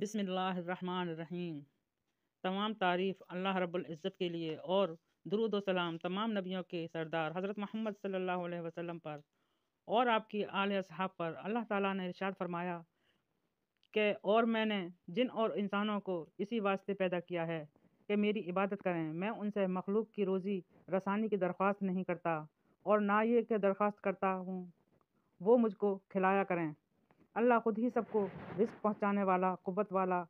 बिसमीम तमाम तारीफ़ अल्लाह रब्ज़त के लिए और दरुद सलाम तमाम नबियों के सरदार हज़रत मोहम्मद सल्लल्लाहु अलैहि वसल्लम पर और आपकी आल असहाब पर अल्लाह ताला ने इरशाद फरमाया कि और मैंने जिन और इंसानों को इसी वास्ते पैदा किया है कि मेरी इबादत करें मैं उनसे मखलूक की रोज़ी रसानी की दरख्वास्त नहीं करता और ना ये कि दरख्वास्त करता हूँ वो मुझको खिलाया करें अल्लाह खुद ही सबको रिस्क पहुंचाने वाला कुत वाला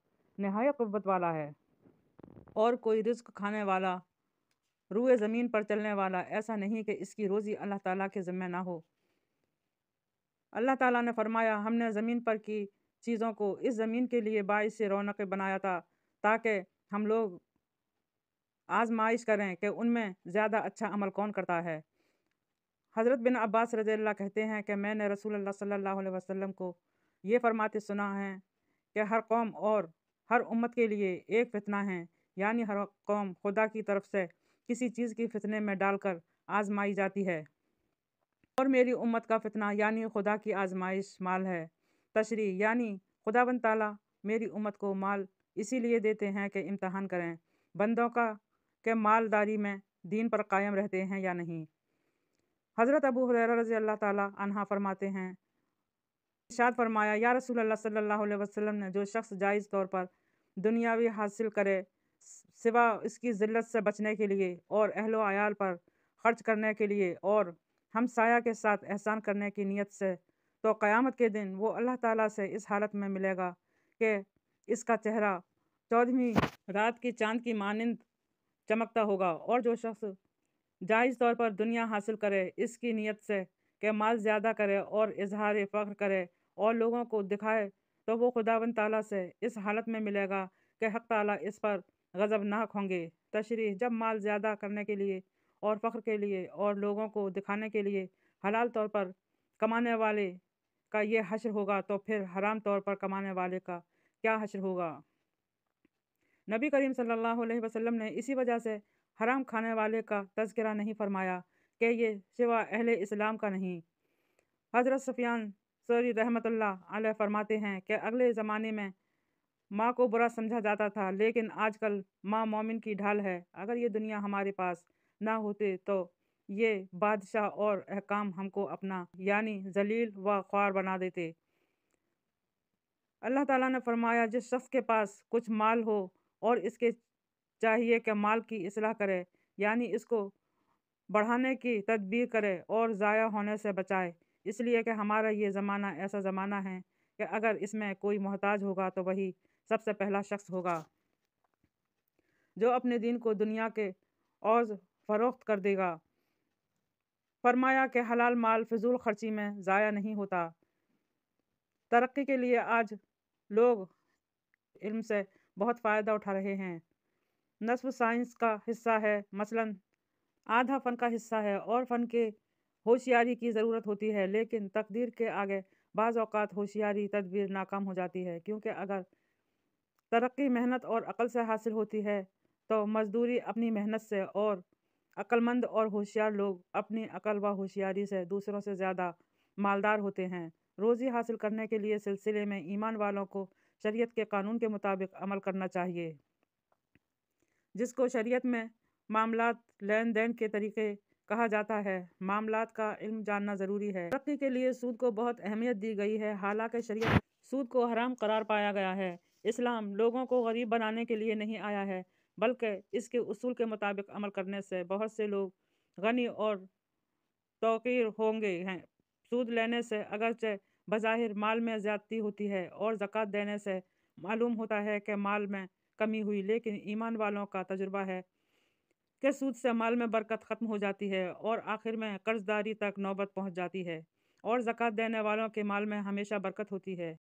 नहाय कुत वाला है और कोई रिस्क खाने वाला रूए ज़मीन पर चलने वाला ऐसा नहीं कि इसकी रोज़ी अल्लाह ताला के ज़िम्मे ना हो अल्लाह ताला ने फरमाया हमने ज़मीन पर की चीज़ों को इस ज़मीन के लिए बाइस से रौनक बनाया था ताकि हम लोग आजमाइश करें कि उनमें ज़्यादा अच्छा अमल कौन करता है हज़रत बिन अब्बास रज़ी कहते हैं कि मैंने रसूल अल्लाह सल्लल्लाहु अलैहि वसल्लम को ये फरमाते सुना है कि हर कौम और हर उम्मत के लिए एक फितना है यानी हर कौम खुदा की तरफ से किसी चीज़ की फितने में डालकर आजमाई जाती है और मेरी उम्मत का फितना यानी खुदा की आजमाइश माल है तशरी यानी खुदा बन ताला मेरी उम्मत को माल इसीलिए देते हैं कि इम्तहान करें बंदों का के मालदारी में दीन पर कायम रहते हैं या नहीं हज़रत अबू हुरैरा रज़ी अल्लाह ताला फरमाते हैं इशाद फरमाया या रसूल अल्लाह सल्लल्लाहु अलैहि वसल्लम ने जो शख्स जायज़ तौर पर दुनियावी हासिल करे सिवा इसकी ज़िल्लत से बचने के लिए और अहलो आयाल पर खर्च करने के लिए और हम साया के साथ एहसान करने की नीयत से तो क़यामत के दिन वो अल्लाह ताला से इस हालत में मिलेगा कि इसका चेहरा चौदहवीं रात की चांद की मानंद चमकता होगा और जो शख्स जायज़ तौर पर दुनिया हासिल करे इसकी नीयत से कि माल ज़्यादा करे और इजहार फ़ख्र करे और लोगों को दिखाए तो वो खुदावन ताला से इस हालत में मिलेगा कि हक ताला इस पर गज़बनाक होंगे तशरी जब माल ज़्यादा करने के लिए और फ़ख्र के लिए और लोगों को दिखाने के लिए हलाल तौर पर कमाने वाले का ये हशर होगा तो फिर हराम तौर पर कमाने वाले का क्या हशर होगा नबी करीम सल्लल्लाहु अलैहि वसल्लम ने इसी वजह से हराम खाने वाले का तस्करा नहीं फरमाया कि ये सिवा अहल इस्लाम का नहीं हज़रत सफियान सोरी रहमत आलह फरमाते हैं कि अगले ज़माने में माँ को बुरा समझा जाता था लेकिन आजकल माँ मोमिन की ढाल है अगर ये दुनिया हमारे पास ना होते तो ये बादशाह और अहकाम हमको अपना यानी जलील व ख्वार बना देते अल्लाह ताला ने फरमाया जिस शख्स के पास कुछ माल हो और इसके चाहिए कि माल की असलाह करे यानी इसको बढ़ाने की तदबीर करे और ज़ाया होने से बचाए इसलिए कि हमारा ये ज़माना ऐसा ज़माना है कि अगर इसमें कोई मोहताज होगा तो वही सबसे पहला शख्स होगा जो अपने दिन को दुनिया के और फ़रोख्त कर देगा फरमाया कि हलाल माल फजूल खर्ची में ज़ाया नहीं होता तरक्की के लिए आज लोग इल्म से बहुत फ़ायदा उठा रहे हैं नसब साइंस का हिस्सा है मसलन आधा फ़न का हिस्सा है और फ़न के होशियारी की ज़रूरत होती है लेकिन तकदीर के आगे बाज़ अवत होशियारी तदबीर नाकाम हो जाती है क्योंकि अगर तरक्की मेहनत और अकल से हासिल होती है तो मजदूरी अपनी मेहनत से और अक्लमंद और होशियार लोग अपनी अकल व होशियारी से दूसरों से ज़्यादा मालदार होते हैं रोज़ी हासिल करने के लिए सिलसिले में ईमान वालों को शरीयत के कानून के मुताबिक अमल करना चाहिए जिसको शरीयत में मामला लेन देन के तरीके कहा जाता है मामलात का इल्म जानना ज़रूरी है तरक्की के लिए सूद को बहुत अहमियत दी गई है हालांकि शरीय सूद को हराम करार पाया गया है इस्लाम लोगों को गरीब बनाने के लिए नहीं आया है बल्कि इसके उसूल के मुताबिक अमल करने से बहुत से लोग गनी और तोकीर होंगे हैं सूद लेने से अगरचे बज़ाहिर माल में ज़्यादती होती है और ज़क़़त देने से मालूम होता है कि माल में कमी हुई लेकिन ईमान वालों का तजुर्बा है के सूद से माल में बरकत ख़त्म हो जाती है और आखिर में कर्जदारी तक नौबत पहुंच जाती है और ज़क़़त देने वालों के माल में हमेशा बरकत होती है